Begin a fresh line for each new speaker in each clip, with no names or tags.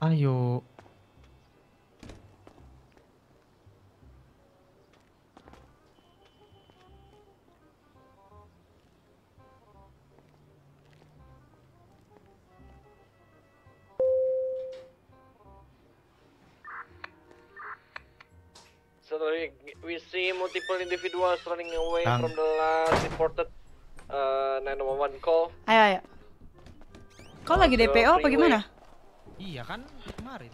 Ayo. We see multiple individuals running away from the last reported uh, 911 call.
Ayo, ayo. Kau lagi DPO apa gimana? Iya kan kemarin.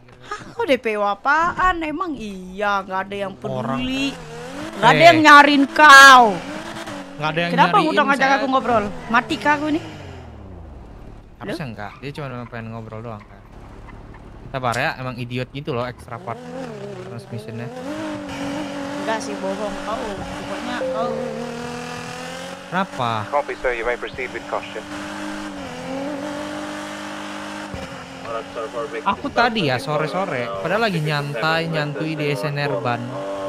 Aku DP apaan? Emang iya, nggak ada yang
peduli. Nggak ada yang eh. nyarin kau. Nggak ada yang Kenapa udah ngajak aku
ngobrol? Mati kah aku ini?
Harusnya enggak. Dia cuma pengen ngobrol doang kan. Sabar ya, emang idiot gitu loh extra part transmissionnya.
Enggak sih bohong kau. Pokoknya kau.
Kenapa? Copy, sir. You may proceed with caution. Aku tadi ya sore-sore, padahal lagi nyantai nyantui di SNR ban.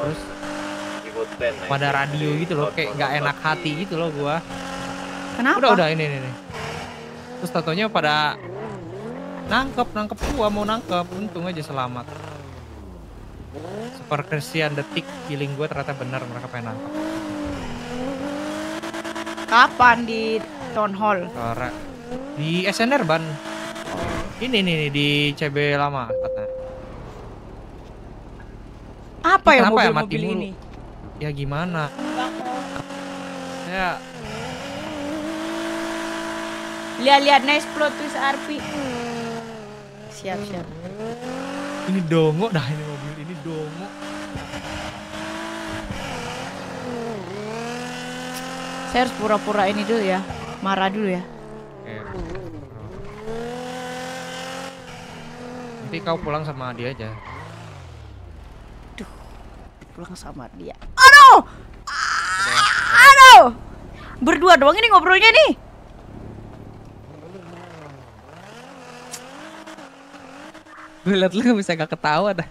Terus pada radio gitu loh, kayak nggak enak hati gitu loh gua. Kenapa? Udah udah ini ini. ini. Terus tatonya pada nangkep nangkep gua mau nangkep, untung aja selamat. Super Christian detik feeling gue ternyata benar mereka pengen nangkep.
Kapan di town hall?
Di SNR ban. Ini nih, di CB lama katanya.
Apa ya, ya mobil-mobil ya mobil ini?
Ya gimana? Ya.
Lihat-lihat nice plot twist RP. Siap, siap.
Ini dongo dah ini mobil ini dongo.
Saya harus pura-pura ini dulu ya. Marah dulu ya.
Okay. Nanti kau pulang sama dia aja. Duh, pulang sama dia.
Aduh, aduh, berdua doang ini ngobrolnya nih.
Gue liat lu bisa gak ketawa dah.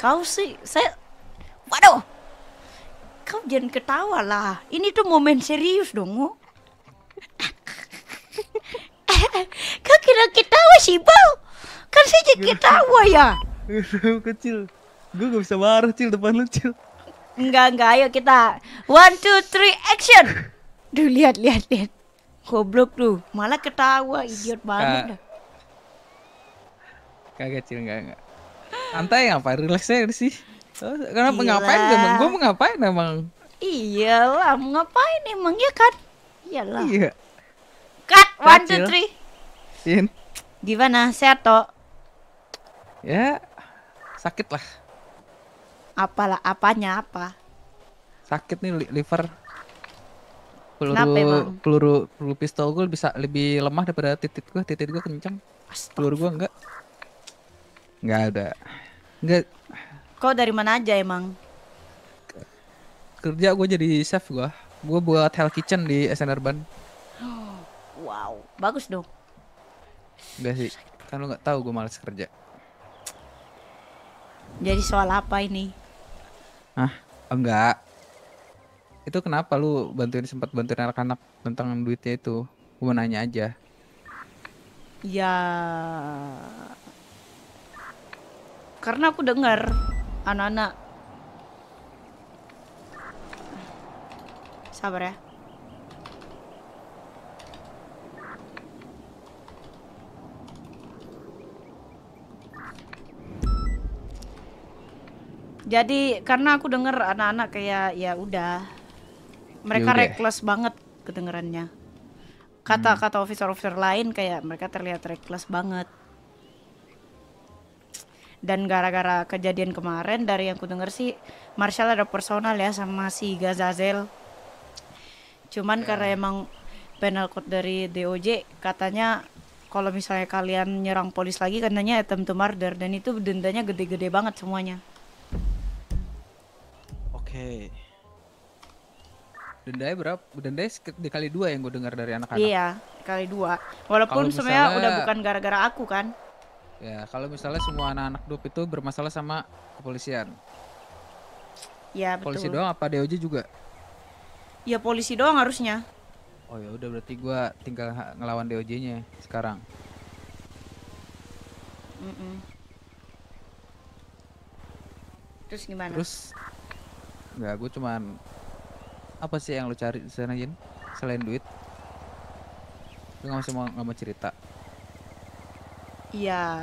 Kau sih, saya, waduh, kau jangan ketawa lah. Ini tuh momen serius dong. kau kira ketawa sih bang?
Kan saya jadi ketawa ya. Kecil. Gue gak bisa marah, Cil. Depan lu, Cil.
Enggak, enggak. Ayo kita. One, two, three, action. Duh, lihat, lihat, lihat. Goblok lu Malah ketawa. Idiot banget. dah
Kagak, Cil. Enggak, enggak. Santai ngapain? Relax aja sih. Oh, kenapa ngapain emang Gue mau ngapain emang?
Iyalah, mau ngapain emang ya kan? Iyalah. Iya. Cut, one, two, three. In. Iya. Gimana, sehat toh?
ya sakit lah.
Apalah apanya apa?
Sakit nih li liver. Peluru peluru peluru pistol gue bisa lebih lemah daripada titik gue. Titik gue kencang. Peluru gue enggak. Enggak ada. Enggak.
Kau dari mana aja emang?
Kerja gue jadi chef gue. Gue buat Hell Kitchen di SN Urban.
Wow, bagus dong.
Enggak sih, kan lu nggak tahu gue males kerja. Jadi
soal apa ini?
Ah, enggak. Itu kenapa lu bantuin sempat bantuin anak-anak tentang duitnya itu? Gue nanya aja.
Ya karena aku dengar anak-anak sabar ya Jadi karena aku dengar anak-anak kayak ya udah mereka ya reckless banget kedengerannya. Kata hmm. kata officer-officer lain kayak mereka terlihat reckless banget. Dan gara-gara kejadian kemarin dari yang aku dengar sih Marshall ada personal ya sama si Gazazel. Cuman yeah. karena emang penal code dari DOJ katanya kalau misalnya kalian nyerang polis lagi katanya attempt to murder dan itu dendanya gede-gede banget semuanya
okay. dendanya berapa dendanya dikali dua yang gue dengar dari anak-anak iya
kali dua walaupun semuanya sebenarnya udah bukan gara-gara aku kan
ya kalau misalnya semua anak-anak dup itu bermasalah sama kepolisian
ya betul polisi doang
apa DOJ juga
ya polisi doang harusnya
oh ya udah berarti gue tinggal ngelawan DOJ-nya sekarang
mm -mm. Terus gimana? Terus
Enggak, gue cuman apa sih yang lo cari di sana Jin? Selain duit? Lu nggak mau nggak mau cerita? Iya.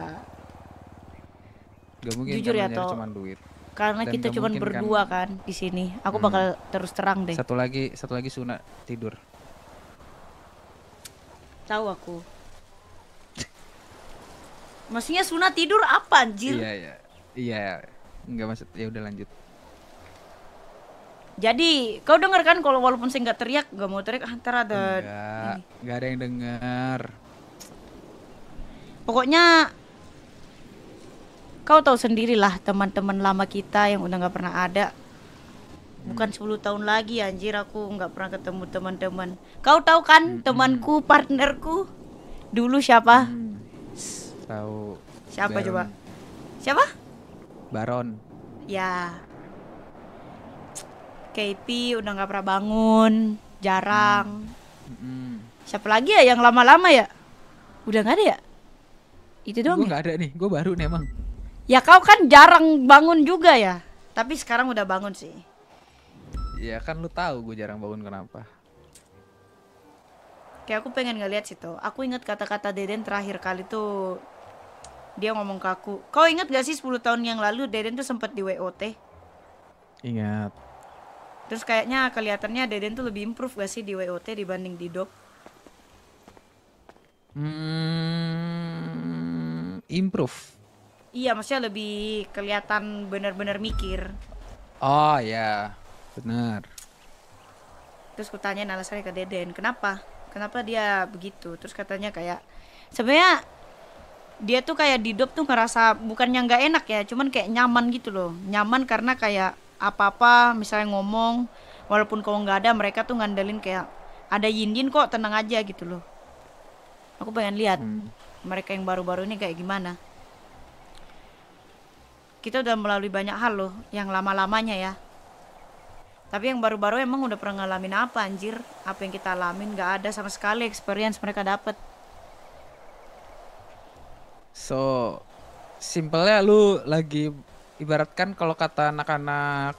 Gak mungkin Jujur kan ya toh. Cuman duit. Karena Dan kita cuma kan- berdua
kan, kan di sini. Aku hmm. bakal terus terang deh. Satu
lagi, satu lagi Suna tidur.
Tahu aku. Maksudnya Suna tidur apa anjir? Iya,
iya. Iya. Enggak maksud ya udah lanjut.
Jadi kau dengar kan kalau walaupun saya nggak teriak nggak mau teriak ah, ada
nggak ada yang dengar. Pokoknya
kau tahu sendirilah teman-teman lama kita yang udah nggak pernah ada. Bukan hmm. 10 tahun lagi anjir aku nggak pernah ketemu teman-teman. Kau tahu kan hmm. temanku, partnerku dulu siapa? Hmm.
Tahu. Siapa Baron. coba? Siapa? Baron.
Ya, KP udah nggak pernah bangun jarang hmm. Hmm. siapa lagi ya yang lama-lama ya udah nggak ada ya itu doang gue ya? nggak
ya? ada nih gue baru nih emang
ya kau kan jarang bangun juga ya tapi sekarang udah bangun sih
ya kan lu tahu gue jarang bangun kenapa
kayak aku pengen ngeliat situ aku inget kata-kata Deden terakhir kali tuh dia ngomong ke aku kau inget gak sih 10 tahun yang lalu Deden tuh sempet di WOT ingat Terus kayaknya kelihatannya Deden tuh lebih improve gak sih di WOT dibanding di DOP?
Hmm, improve.
Iya, maksudnya lebih kelihatan benar-benar mikir.
Oh ya, benar.
Terus kutanya alasannya ke Deden, kenapa? Kenapa dia begitu? Terus katanya kayak sebenarnya dia tuh kayak di dop tuh ngerasa bukannya nggak enak ya, cuman kayak nyaman gitu loh. Nyaman karena kayak apa-apa misalnya ngomong walaupun kau nggak ada mereka tuh ngandelin kayak ada Yindin kok tenang aja gitu loh aku pengen lihat hmm. mereka yang baru-baru ini kayak gimana kita udah melalui banyak hal loh yang lama-lamanya ya tapi yang baru-baru emang udah pernah ngalamin apa anjir apa yang kita alamin nggak ada sama sekali experience mereka dapet
so simpelnya lu lagi ibaratkan kalau kata anak-anak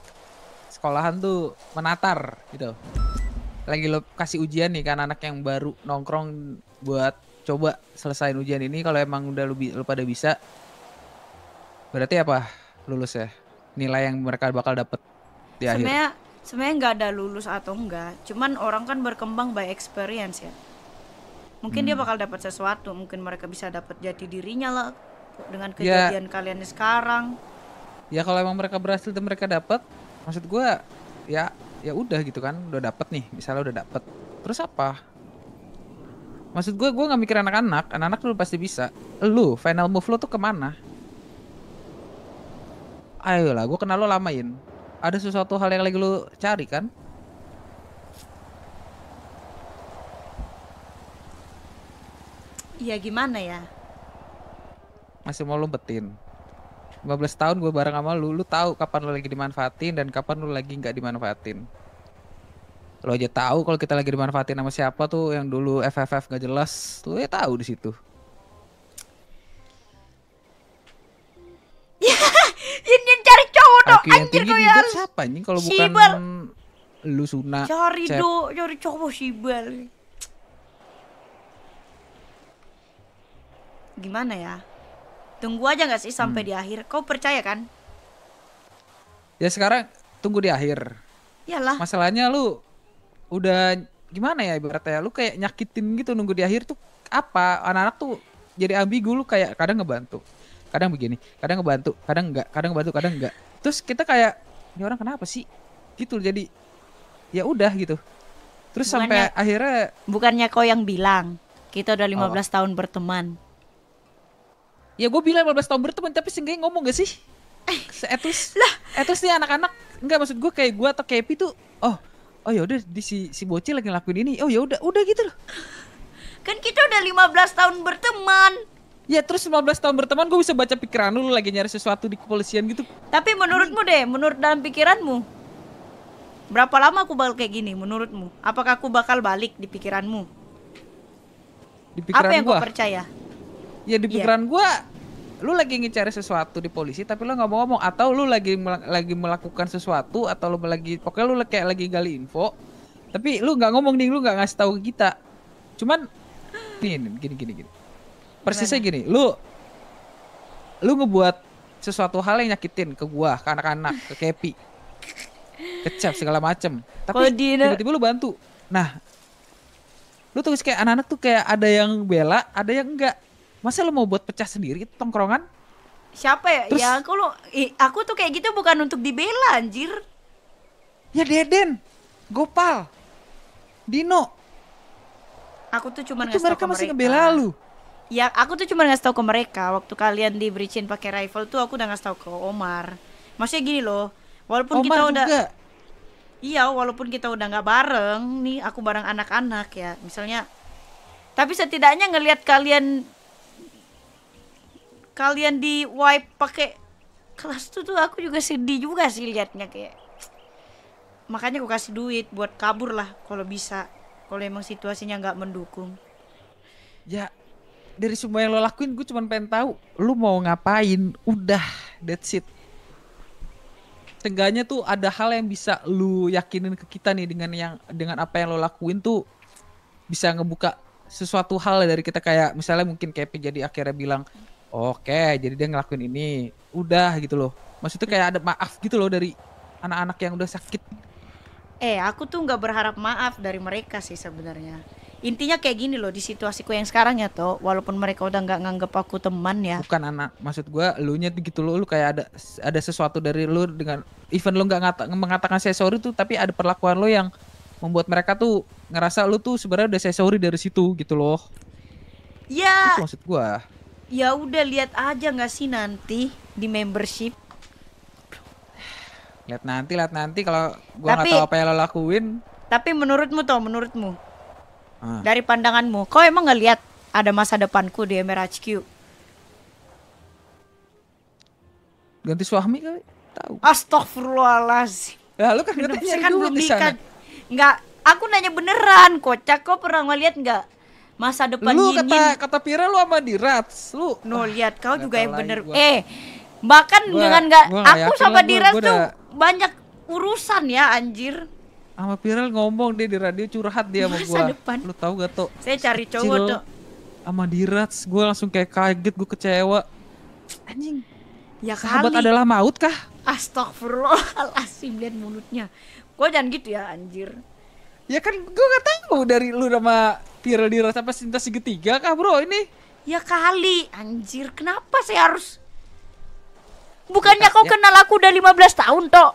sekolahan tuh menatar gitu. Lagi lo kasih ujian nih kan anak yang baru nongkrong buat coba selesain ujian ini kalau emang udah lu, lu pada bisa berarti apa lulus ya nilai yang mereka bakal dapet di sebenarnya,
akhir sebenarnya nggak ada lulus atau enggak cuman orang kan berkembang by experience ya mungkin hmm. dia bakal dapat sesuatu mungkin mereka bisa dapat jadi dirinya lah dengan ya. kejadian ya. kalian sekarang
ya kalau emang mereka berhasil dan mereka dapat maksud gue ya ya udah gitu kan udah dapat nih misalnya udah dapat terus apa maksud gue gue nggak mikir anak-anak anak-anak lu pasti bisa lu final move lu tuh kemana ayo lah gue kenal lo lamain ada sesuatu hal yang lagi lo cari kan
Iya gimana ya?
Masih mau lumpetin. 15 tahun gue bareng sama lu, lu tahu kapan lu lagi dimanfaatin dan kapan lu lagi nggak dimanfaatin. Lu aja tahu kalau kita lagi dimanfaatin sama siapa tuh yang dulu FFF gak jelas, lu ya tahu di situ. Ya, ini yang cari cowok dong, anjir gue ya. Siapa ini kalau bukan lu Suna? Cari do,
cari cowok Sibel. Gimana ya? Tunggu aja nggak sih sampai hmm. di akhir? Kau percaya kan?
Ya sekarang tunggu di akhir. Iyalah. Masalahnya lu udah gimana ya ibaratnya lu kayak nyakitin gitu nunggu di akhir tuh apa anak-anak tuh jadi ambigu lu kayak kadang ngebantu kadang begini kadang ngebantu kadang enggak kadang ngebantu kadang enggak terus kita kayak ini orang kenapa sih gitu jadi ya udah gitu terus bukannya, sampai akhirnya bukannya
kau yang bilang kita udah 15 oh. tahun berteman ya gue bilang
15 tahun berteman tapi seenggaknya ngomong gak sih eh. etus lah etus nih anak-anak enggak maksud gue kayak gue atau Kepi tuh oh oh yaudah di si si bocil lagi ngelakuin ini oh yaudah udah gitu loh kan kita udah 15 tahun berteman Ya terus 15 tahun berteman gue bisa baca pikiran lu, lagi nyari sesuatu di kepolisian gitu Tapi menurutmu deh, menurut dalam pikiranmu
Berapa lama aku bakal kayak gini menurutmu? Apakah aku bakal balik di pikiranmu? Di pikiran Apa yang gua? percaya?
ya di iya. pikiran yeah. gue lu lagi ngecari sesuatu di polisi tapi lu nggak mau ngomong atau lu lagi mel lagi melakukan sesuatu atau lu lagi pokoknya lu kayak lagi gali info tapi lu nggak ngomong nih lu nggak ngasih tahu kita cuman gini gini gini gini persisnya gini lu lu ngebuat sesuatu hal yang nyakitin ke gua ke anak-anak ke Kepi kecap segala macem tapi tiba-tiba lu bantu nah lu tuh kayak anak-anak tuh kayak ada yang bela ada yang enggak Masa lo mau buat pecah sendiri tongkrongan?
Siapa ya? Terus, ya aku lo, aku tuh kayak gitu bukan untuk dibela anjir.
Ya Deden, Gopal, Dino.
Aku tuh cuma ngasih mereka masih ngebela
lu.
Ya,
aku tuh cuma ngasih tau ke mereka waktu kalian di pakai rifle tuh aku udah ngasih tau ke Omar. Maksudnya gini loh, walaupun Omar kita udah juga. Iya, walaupun kita udah nggak bareng nih, aku bareng anak-anak ya. Misalnya tapi setidaknya ngelihat kalian kalian di wipe pakai kelas itu tuh aku juga sedih juga sih liatnya kayak makanya aku kasih duit buat kabur lah kalau bisa kalau emang situasinya nggak mendukung
ya dari semua yang lo lakuin gue cuma pengen tahu lo mau ngapain udah that's it Tengganya tuh ada hal yang bisa lu yakinin ke kita nih dengan yang dengan apa yang lo lakuin tuh bisa ngebuka sesuatu hal dari kita kayak misalnya mungkin kayak jadi akhirnya bilang Oke, jadi dia ngelakuin ini. Udah gitu loh. Maksudnya kayak ada maaf gitu loh dari anak-anak yang udah sakit.
Eh, aku tuh nggak berharap maaf dari mereka sih sebenarnya. Intinya kayak gini loh di situasiku yang sekarang ya toh, walaupun mereka udah nggak nganggep aku teman ya.
Bukan anak, maksud gua nya gitu loh, lu kayak ada ada sesuatu dari lu dengan even lu nggak ngata, mengatakan saya sorry tuh, tapi ada perlakuan lo yang membuat mereka tuh ngerasa lu tuh sebenarnya udah saya sorry dari situ gitu loh. Ya. Itu maksud gua.
Ya udah lihat aja nggak sih nanti di membership.
Lihat nanti, lihat nanti kalau gua nggak tahu apa yang lo lakuin.
Tapi menurutmu toh, menurutmu? Hmm. Dari pandanganmu, kau emang nggak lihat ada masa depanku di MRHQ?
Ganti suami kali? Tahu. Astagfirullahalazim. Ya lu kan kan belum nikah.
nggak aku nanya beneran, kocak. Kau pernah ngeliat nggak? masa depan lu nyinyin. kata kata Pira lu sama di Rats lu no lihat kau juga yang bener gua. eh
bahkan gua, dengan nggak aku sama di Rats tuh udah... banyak urusan ya anjir sama Piral ngomong deh di radio curhat dia masa sama gua. depan. Lu tahu gak tuh? Saya cari cowok tuh. Sama Rats gue langsung kayak kaget, gue kecewa.
Anjing. Ya Sahabat kali. adalah maut kah? Astagfirullahaladzim, lihat mulutnya. Gue jangan gitu ya anjir.
Ya kan gue gak tau dari lu sama viral di rasa pecinta segitiga kah bro ini? Ya kali, anjir kenapa sih harus Bukannya ya, kau ya. kenal aku udah 15 tahun, toh?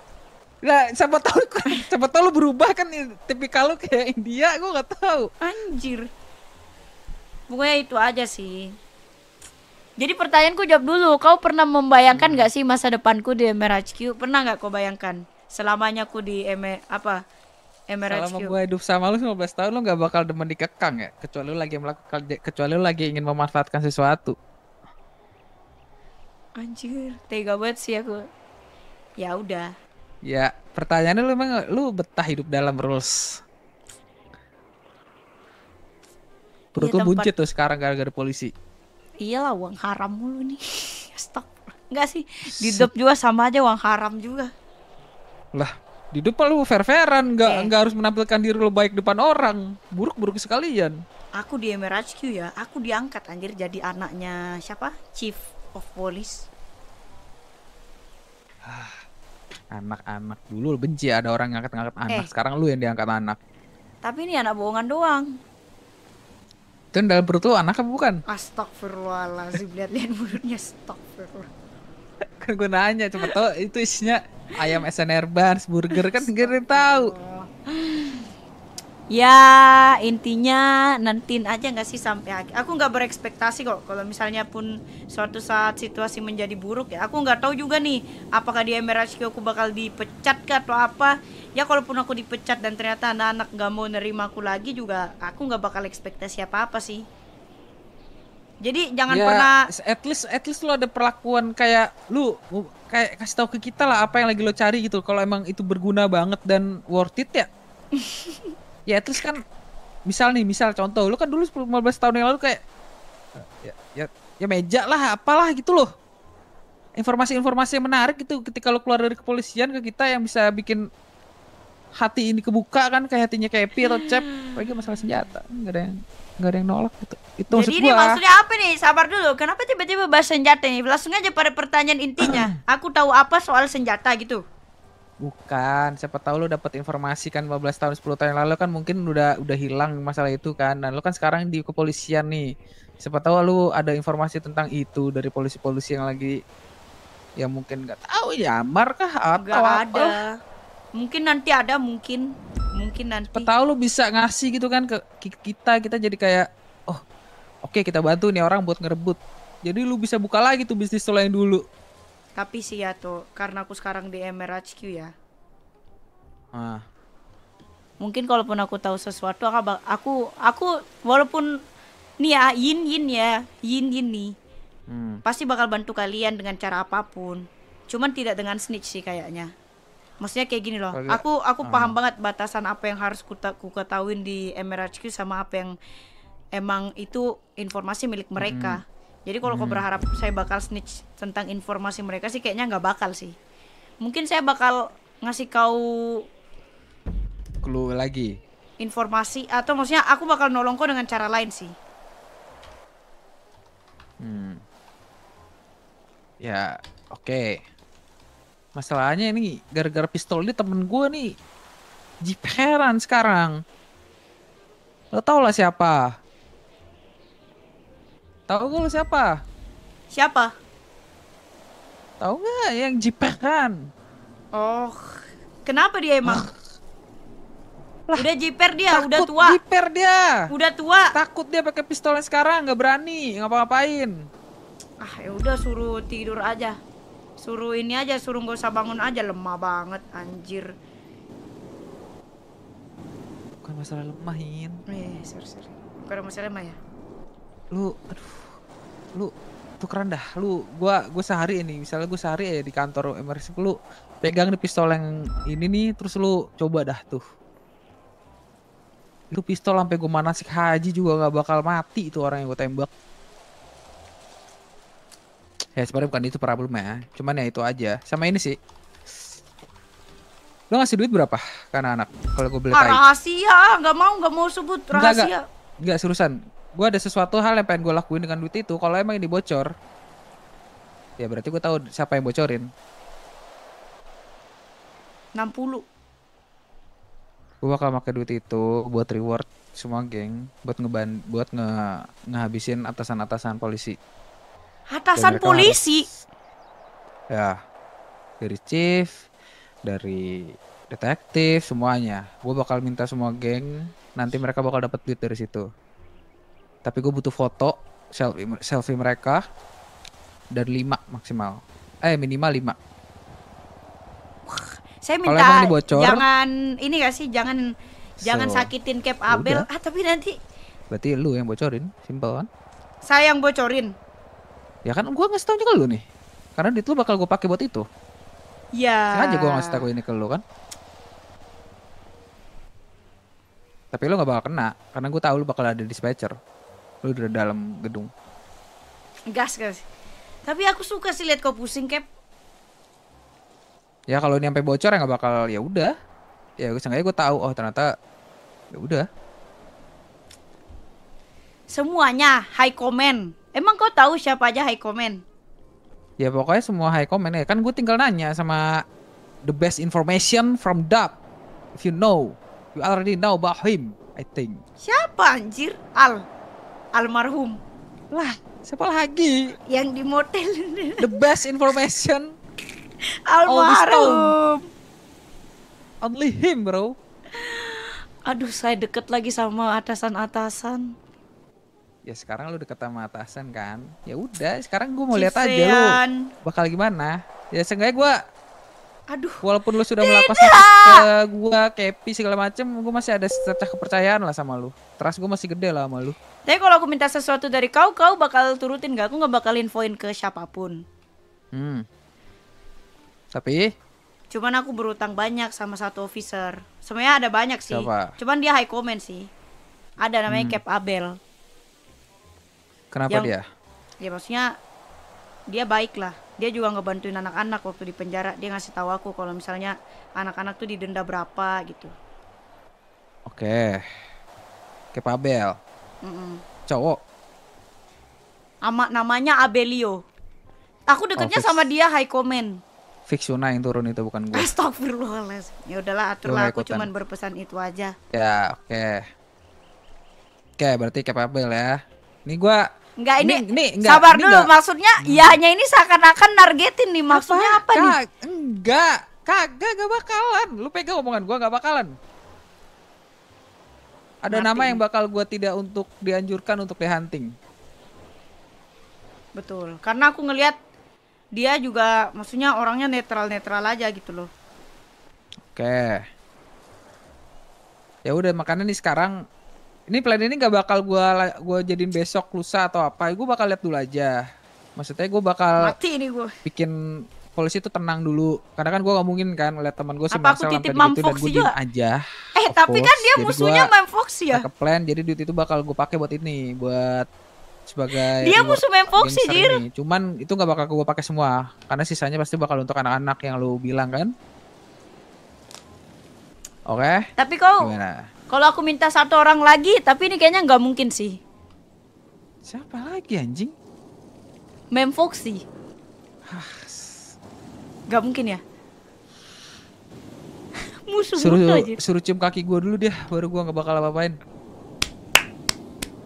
Nah, siapa tahu siapa tahu lu berubah kan ya, tapi kalau kayak India, gua nggak tahu. Anjir.
Pokoknya itu aja sih. Jadi pertanyaanku jawab dulu, kau pernah membayangkan hmm. nggak sih masa depanku di MRHQ? Pernah nggak kau bayangkan? Selamanya aku di M apa? Emerald Selama gue
hidup sama lu 15 tahun lu gak bakal demen dikekang ya kecuali lu lagi melakukan kecuali lu lagi ingin memanfaatkan sesuatu.
Anjir, tega banget sih aku. Ya udah.
Ya, pertanyaannya lu emang lu betah hidup dalam rules? Perut ya, buncit tuh sekarang gara-gara polisi.
Iya lah uang haram mulu nih. Stop. Enggak sih, di juga sama aja uang haram juga.
Lah, di depan lu fair-fairan nggak eh. harus menampilkan diri lu baik depan orang buruk-buruk sekalian
aku di Emirates Q ya aku diangkat anjir jadi anaknya siapa chief of
police ah, anak-anak dulu benci ada orang ngangkat-ngangkat anak eh. sekarang lu yang diangkat anak
tapi ini anak bohongan doang
itu dalam perut lu anak apa bukan?
Astagfirullahaladzim, lihat-lihat mulutnya, astagfirullah.
kan gue nanya, coba tau itu isinya ayam SNR Bars, burger kan gak tahu. Ya intinya
nantiin aja nggak sih sampai akhir. Aku nggak berekspektasi kok kalau misalnya pun suatu saat situasi menjadi buruk ya. Aku nggak tahu juga nih apakah di Emerald aku bakal dipecat kah atau apa. Ya kalaupun aku dipecat dan ternyata anak-anak nggak -anak mau nerima aku lagi juga aku nggak bakal ekspektasi apa apa sih.
Jadi jangan ya, pernah at least at least lo ada perlakuan kayak lu kayak kasih tahu ke kita lah apa yang lagi lo cari gitu. Kalau emang itu berguna banget dan worth it ya. ya at least kan misal nih, misal contoh lu kan dulu 15 tahun yang lalu kayak ya ya, ya meja lah apalah gitu loh. Informasi-informasi yang menarik itu ketika lo keluar dari kepolisian ke kita yang bisa bikin hati ini kebuka kan kayak hatinya kayak Kepi atau Cep, apalagi masalah senjata. Enggak ada yang nggak ada yang nolak gitu itu Jadi maksud gua. maksudnya
apa nih sabar dulu kenapa tiba-tiba bahas senjata nih langsung aja pada pertanyaan intinya aku tahu apa soal senjata gitu
Bukan, siapa tahu lu dapat informasi kan 15 tahun 10 tahun yang lalu kan mungkin udah udah hilang masalah itu kan. Dan lu kan sekarang di kepolisian nih. Siapa tahu lu ada informasi tentang itu dari polisi-polisi yang lagi ya mungkin nggak tahu ya markah atau gak apa. ada. Mungkin nanti ada, mungkin. Mungkin nanti. Siapa tahu lu bisa ngasih gitu kan ke kita, kita jadi kayak oh, oke okay, kita bantu nih orang buat ngerebut. Jadi lu bisa buka lagi tuh bisnis lo yang dulu.
Tapi sih ya tuh, karena aku sekarang di Q ya. Ah. Mungkin kalaupun aku tahu sesuatu, aku aku, aku walaupun nih ya Yin Yin ya, Yin Yin nih. Hmm. Pasti bakal bantu kalian dengan cara apapun. Cuman tidak dengan snitch sih kayaknya maksudnya kayak gini loh aku aku uh. paham banget batasan apa yang harus ku, ku ketahuin di MRHQ sama apa yang emang itu informasi milik mereka hmm. jadi kalau hmm. kau berharap saya bakal snitch tentang informasi mereka sih kayaknya nggak bakal sih mungkin saya bakal ngasih kau
clue lagi
informasi atau maksudnya aku bakal nolong kau dengan cara lain sih
hmm ya oke okay. Masalahnya ini gara-gara pistol ini temen gue nih. Jiperan sekarang. Lo tau lah siapa. tau gak lo siapa? Siapa? tau gak yang jiperan? Oh, kenapa dia emang? Ah. Lah, udah jiper dia, udah tua. Jiper dia. Udah tua. Takut dia pakai pistolnya sekarang, nggak berani, ngapa-ngapain. Ah, ya udah suruh
tidur aja. Suruh ini aja, suruh gak usah bangun aja. Lemah banget, anjir.
Bukan masalah lemahin. Oh iya, yeah,
sorry, Bukan masalah lemah ya?
Lu, aduh. Lu tuh dah. Lu, gue, gua sehari ini. Misalnya gue sehari ya di kantor Emerson. Lu pegang di pistol yang ini nih, terus lu coba dah tuh. Itu pistol sampai gue manasik haji juga gak bakal mati itu orang yang gue tembak. Ya sebenarnya bukan itu problemnya. Cuman ya itu aja. Sama ini sih. Lo ngasih duit berapa karena anak-anak? Kalau gue beli ah, tai.
rahasia, nggak mau, nggak mau sebut rahasia.
Nggak, serusan, Gue ada sesuatu hal yang pengen gue lakuin dengan duit itu. Kalau emang ini bocor, ya berarti gue tahu siapa yang bocorin. 60 Gue bakal pakai duit itu buat reward semua geng, buat ngeban, buat nge ngehabisin atasan-atasan polisi.
Atasan polisi. Harus,
ya. Dari chief, dari detektif, semuanya. Gue bakal minta semua geng nanti mereka bakal dapat duit dari situ. Tapi gue butuh foto selfie selfie mereka dan lima maksimal. Eh minimal lima.
saya minta bocor, jangan ini gak sih jangan so, jangan sakitin Cap Abel. Ah tapi nanti.
Berarti lu yang bocorin, simpel kan?
Saya yang bocorin.
Ya kan gue ngasih tau juga lu nih. Karena duit lu bakal gue pakai buat itu.
Iya. Sengaja gue ngasih tau
ini ke lu kan. Tapi lu gak bakal kena karena gue tau lu bakal ada dispatcher. Lu udah dalam gedung.
Gas gas. Tapi aku suka sih liat kau pusing cap.
Ya kalau ini sampai bocor ya gak bakal ya udah. Ya gue sengaja gue tahu oh ternyata ya udah.
Semuanya high comment. Emang kau tahu siapa aja high comment?
Ya pokoknya semua high comment ya. Kan gue tinggal nanya sama the best information from Dub. If you know, you already know about him, I think.
Siapa anjir? Al. Almarhum. Lah, siapa lagi? Yang di motel. the best information. Almarhum. Only him, bro. Aduh, saya deket lagi sama atasan-atasan
ya sekarang lu deket sama atasan kan ya udah sekarang gue mau lihat aja lu bakal gimana ya seenggaknya gue aduh walaupun lu sudah melakukan ke gue kepi segala macem gue masih ada secercah kepercayaan lah sama lu trust gue masih gede lah sama lu
tapi kalau aku minta sesuatu dari kau kau bakal turutin gak aku nggak bakal infoin ke siapapun
hmm tapi
cuman aku berutang banyak sama satu officer Semuanya ada banyak sih Siapa? cuman dia high comment sih ada namanya hmm. Cap Abel Kenapa yang, dia? Ya maksudnya dia baik lah. Dia juga ngebantuin anak-anak waktu di penjara. Dia ngasih tahu aku kalau misalnya anak-anak tuh didenda berapa gitu.
Oke. Ke Pabel. Mm -mm. Cowok.
Ama namanya Abelio. Aku deketnya oh, sama dia high comment.
Fix Yuna yang turun itu bukan gue.
Astagfirullahaladzim. Ya udahlah aturlah aku cuman berpesan itu aja.
Ya, oke. Okay. Oke, okay, berarti kepabel ya. Ini gua Enggak ini, ini, ini enggak, sabar ini dulu enggak. maksudnya hmm. ya hanya ini seakan-akan nargetin nih maksudnya apa, apa nih? Enggak, kagak gak bakalan. Lu pegang omongan gua gak bakalan. Ada Martin. nama yang bakal gua tidak untuk dianjurkan untuk dihunting Betul, karena aku ngelihat
dia juga maksudnya orangnya netral-netral aja gitu loh.
Oke. Ya udah makanya nih sekarang ini plan ini nggak bakal gue gua jadiin besok lusa atau apa gue bakal lihat dulu aja maksudnya gue bakal mati ini gua. bikin polisi itu tenang dulu karena kan gue gak mungkin kan lihat teman gue si apa Marcel sampai gitu dan gue ya? aja
eh tapi kan course. kan dia jadi musuhnya Memfox
ya ke plan jadi duit itu bakal gue pakai buat ini buat sebagai dia musuh Memfox Fox sih ini. cuman itu nggak bakal gue pakai semua karena sisanya pasti bakal untuk anak-anak yang lu bilang kan oke okay? tapi kau
kalau aku minta satu orang lagi, tapi ini kayaknya nggak mungkin sih.
Siapa lagi anjing?
Mem Foxy. Ah, Gak mungkin ya? Musuh suruh, aja.
Suruh cium kaki gue dulu deh, baru gue nggak bakal apa-apain.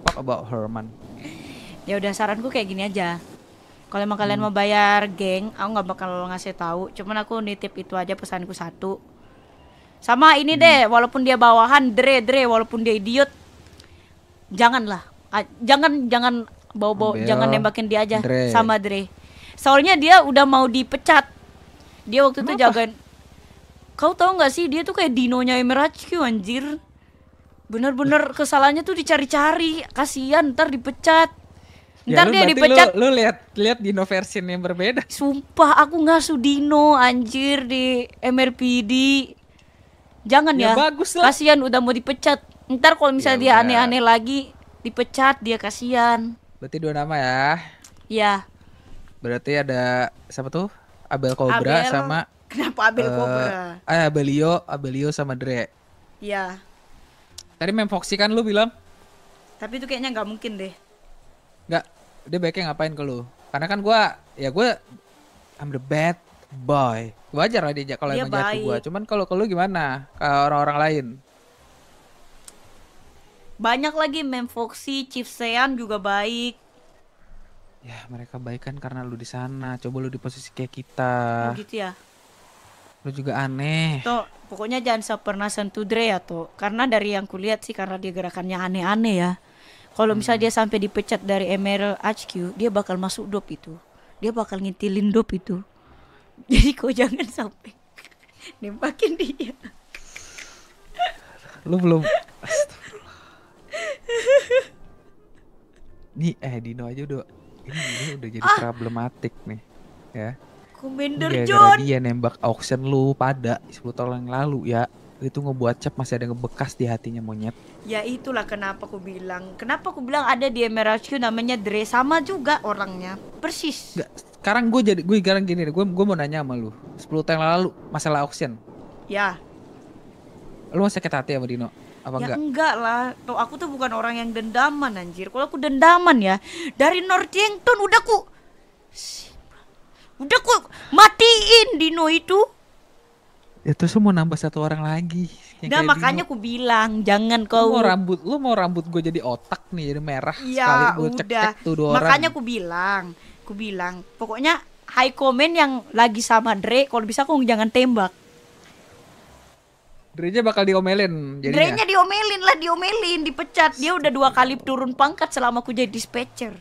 Talk about Herman.
Ya udah saranku kayak gini aja. Kalau emang kalian hmm. mau bayar geng, aku nggak bakal ngasih tahu. Cuman aku nitip itu aja pesanku satu sama ini hmm. deh, walaupun dia bawahan, dre dre, walaupun dia idiot, janganlah, jangan jangan bawa bawa, Ambil. jangan nembakin dia aja dre. sama dre. Soalnya dia udah mau dipecat. Dia waktu Kenapa? itu jagain. Kau tahu nggak sih dia tuh kayak dinonya Emerachki anjir. Bener-bener kesalahannya tuh dicari-cari. Kasihan ntar dipecat. Ya, ntar ya, dia dipecat.
Lu, lu lihat lihat Dino versi yang berbeda. Sumpah
aku ngasuh Dino anjir di MRPD. Jangan ya. ya. Kasihan udah mau dipecat. Ntar kalau misalnya ya, dia aneh-aneh lagi dipecat dia kasihan.
Berarti dua nama ya. Iya. Berarti ada siapa tuh? Abel Cobra Abel. sama
Kenapa Abel uh, Cobra?
Eh Abelio, Abelio sama Dre. Iya. Tadi main kan lu bilang?
Tapi itu kayaknya nggak mungkin deh.
Nggak, dia baiknya ngapain ke lu? Karena kan gue, ya gue, I'm the bad Bye. Wajar lah dia kalau yeah, emang jatuh gua. Cuman kalau ke gimana? Ke orang-orang lain?
Banyak lagi Mem Foxy, Chief Sean juga baik.
Ya, mereka baik kan karena lu di sana. Coba lu di posisi kayak kita. Oh gitu ya. Lu juga aneh.
Tuh, pokoknya jangan pernah sentuh Dre ya, tuh. Karena dari yang kulihat sih karena dia gerakannya aneh-aneh ya. Kalau misalnya hmm. dia sampai dipecat dari Emerald HQ, dia bakal masuk dop itu. Dia bakal ngintilin dop itu jadi kau jangan sampai nembakin dia
lu belum nih eh Dino aja udah ini Dino udah jadi ah. problematik nih ya Kumender iya, John dia nembak auction lu pada 10 tahun yang lalu ya itu ngebuat Cap masih ada ngebekas di hatinya monyet
ya itulah kenapa aku bilang kenapa aku bilang ada di Emerald Q namanya Dre sama juga orangnya
persis Gak, sekarang gue jadi gue sekarang gini gue gue mau nanya sama lu sepuluh tahun lalu masalah auction ya lu masih sakit hati sama Dino apa ya enggak?
enggak lah tuh aku tuh bukan orang yang dendaman anjir kalau aku dendaman ya dari Northampton udah ku udah ku matiin Dino itu
ya terus mau nambah satu orang lagi Nah makanya aku
bilang jangan kau lu mau rambut
lu mau rambut gue jadi otak nih jadi merah ya, sekali gue cek, tuh dua orang makanya aku
bilang aku bilang pokoknya high comment yang lagi sama Dre kalau bisa aku jangan tembak
Dre nya bakal diomelin jadinya. nya
diomelin lah, diomelin, dipecat. Dia udah dua kali turun
pangkat selama aku jadi dispatcher.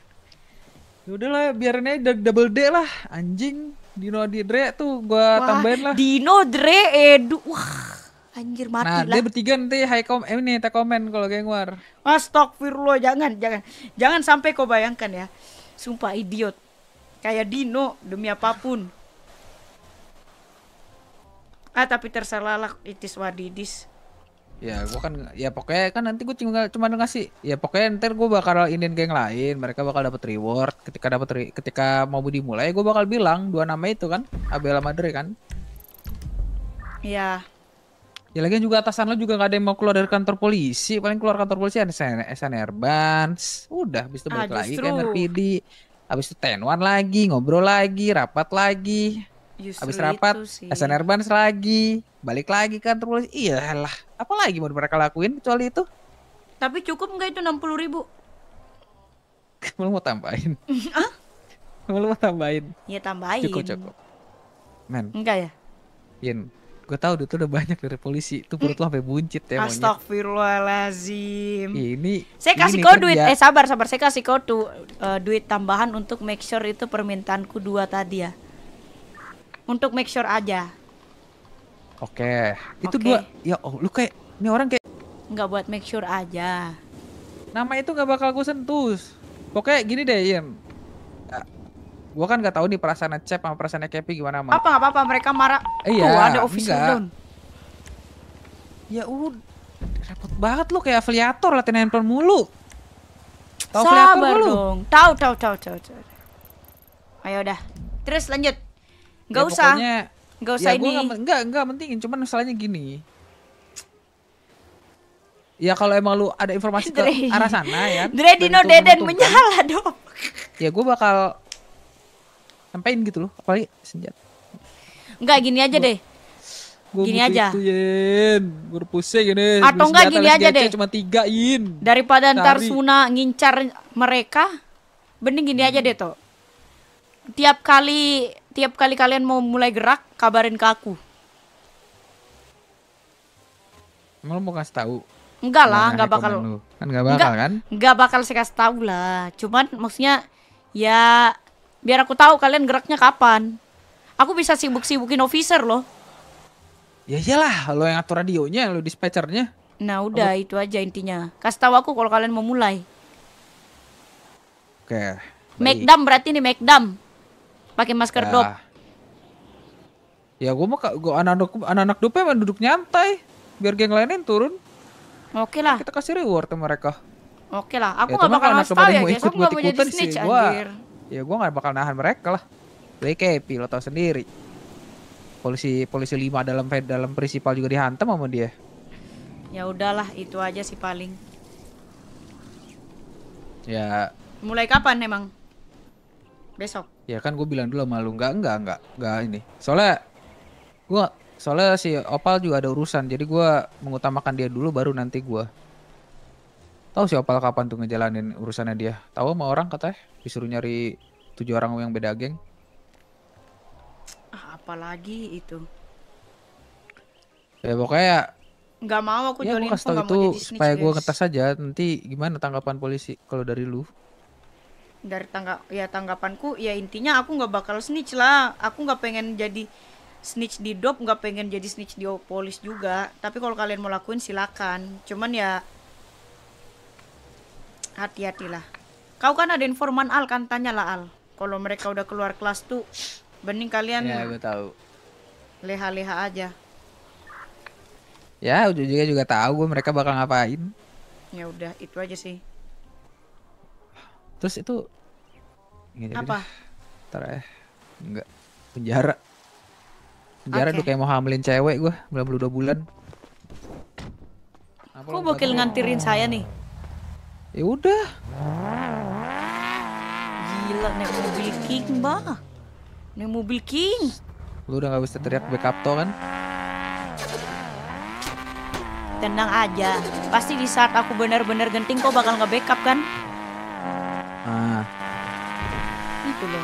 Ya udahlah, biarin aja double D lah, anjing. Dino di Dre tuh gua Wah, tambahin lah. Dino Dre Edu. Wah, anjir mati nah, lah. Nah, dia bertiga nanti high com eh, ini tak komen kalau geng war. Astagfirullah, jangan,
jangan. Jangan sampai kau bayangkan ya. Sumpah idiot. Kayak Dino demi apapun. Ah tapi tersalah itis wadidis.
Ya gue kan ya pokoknya kan nanti gue tinggal cuma ngasih ya pokoknya ntar gue bakal inin geng lain mereka bakal dapat reward ketika dapat re ketika mau dimulai gue bakal bilang dua nama itu kan Abel Madre kan. ya Ya lagi juga atasan lo juga gak ada yang mau keluar dari kantor polisi. Paling keluar kantor polisi ada snr eh, bans Udah, habis itu balik ah, lagi ke kan, NRPD. Habis itu tenwan lagi, ngobrol lagi, rapat lagi. Habis rapat, SNR Bans lagi, balik lagi kan terus. Iyalah, apa lagi mau mereka lakuin kecuali itu?
Tapi cukup nggak itu enam puluh ribu?
Kamu mau tambahin? Ah? Kamu mau tambahin?
Iya tambahin. Cukup cukup. Men. Enggak ya?
Yin, gue tahu itu udah banyak dari polisi itu perut lo sampai buncit ya viral
Astagfirullahalazim. Iya,
ini saya kasih ini kau kerja. duit eh
sabar sabar saya kasih kau tuh eh, duit tambahan untuk make sure itu permintaanku dua tadi ya. Untuk make sure aja.
Oke. Okay. Itu okay. dua ya oh, lu kayak ini orang kayak nggak buat make sure aja. Nama itu nggak bakal gue sentuh. Pokoknya gini deh, Yem. Gua kan gak tahu nih perasaan Cep sama perasaan Kepi gimana mah. Apa nggak apa-apa mereka marah. Iya. Tuh, ada official enggak. down. Ya udah repot banget lu kayak afiliator latihan handphone mulu. Tahu afiliator lu? dong. Tahu tahu tahu tahu.
Ayo udah. Terus lanjut. Gak ya, usah. Pokoknya, gak usah ya, ini. Gak,
enggak enggak pentingin cuman masalahnya gini. Ya kalau emang lu ada informasi ke arah sana ya. Dredino Deden menyala dong. Ya gue bakal sampaikan gitu loh apalagi senjata
enggak gini aja deh gua gini aja
yin gue pusing ini atau enggak gini aja deh cuma
tiga in. daripada Cari. ntar Suna ngincar mereka bening gini hmm. aja deh toh tiap kali tiap kali kalian mau mulai gerak kabarin ke aku
Emang lo mau kasih tahu? Enggak lah, enggak bakal. Enggak Kan enggak bakal enggak, kan?
Enggak bakal saya kasih tahu lah. Cuman maksudnya ya Biar aku tahu kalian geraknya kapan. Aku bisa sibuk-sibukin officer loh.
Ya iyalah, lo yang atur radionya, lo dispatchernya.
Nah udah, Apa? itu aja intinya. Kasih tahu aku kalau kalian mau mulai.
Oke. make dump
berarti nih make dump. Pakai masker ya. dop.
Ya gue mau gue anak-anak anak-anak dope emang duduk nyantai biar geng lainnya turun. Oke lah. kita kasih reward sama mereka. Oke lah, aku ya, gak bakal ngasih tahu ya guys, aku gak mau jadi snitch anjir ya gue nggak bakal nahan mereka lah Gue kepi lo tau sendiri polisi polisi lima dalam dalam prinsipal juga dihantam sama dia
ya udahlah itu aja sih paling ya mulai kapan emang besok
ya kan gue bilang dulu malu nggak nggak nggak nggak ini soalnya gue soalnya si opal juga ada urusan jadi gue mengutamakan dia dulu baru nanti gue Tahu sih Opal kapan tuh ngejalanin urusannya dia. Tahu sama orang katanya disuruh nyari tujuh orang yang beda geng.
Ah, apalagi itu.
Ya pokoknya ya-
Nggak mau aku ya, jualin kasih itu itu supaya gue ngetes
aja nanti gimana tanggapan polisi kalau dari lu
dari tangga ya tanggapanku ya intinya aku nggak bakal snitch lah aku nggak pengen jadi snitch di dop nggak pengen jadi snitch di polis juga tapi kalau kalian mau lakuin silakan cuman ya hati-hatilah. Kau kan ada informan Al kan tanyalah Al. Kalau mereka udah keluar kelas tuh, bening kalian. Ya, gue tahu. Leha-leha aja.
Ya, ujung-ujungnya juga tahu gue mereka bakal ngapain.
Ya udah, itu aja sih.
Terus itu Gini Apa? Entar ya. Enggak. Penjara. Penjara okay. tuh kayak mau hamilin cewek gue. Belum dua bulan.
Kok bokil ngantirin saya nih? Ya udah. Gila nih mobil king, Bang. nih mobil
king. Lu udah gak bisa teriak backup to kan?
Tenang aja. Pasti di saat aku benar-benar genting kok bakal nge-backup kan? Ah. Itu loh.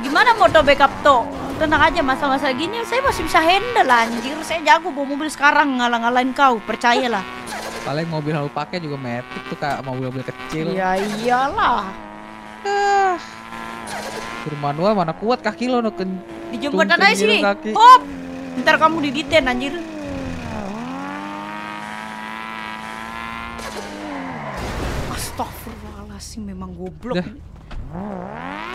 Gimana mau backup to? Tenang aja masalah-masalah gini saya masih bisa handle anjir. Saya jago bawa mobil sekarang ngalah-ngalahin kau, percayalah
paling mobil halu pakai juga metik tuh kak mobil-mobil kecil ya
iyalah ah.
manual mana kuat kaki lo nuken jembatan aja sini kaki.
hop ntar kamu diditin anjir Astagfirullahaladzim memang goblok Dah.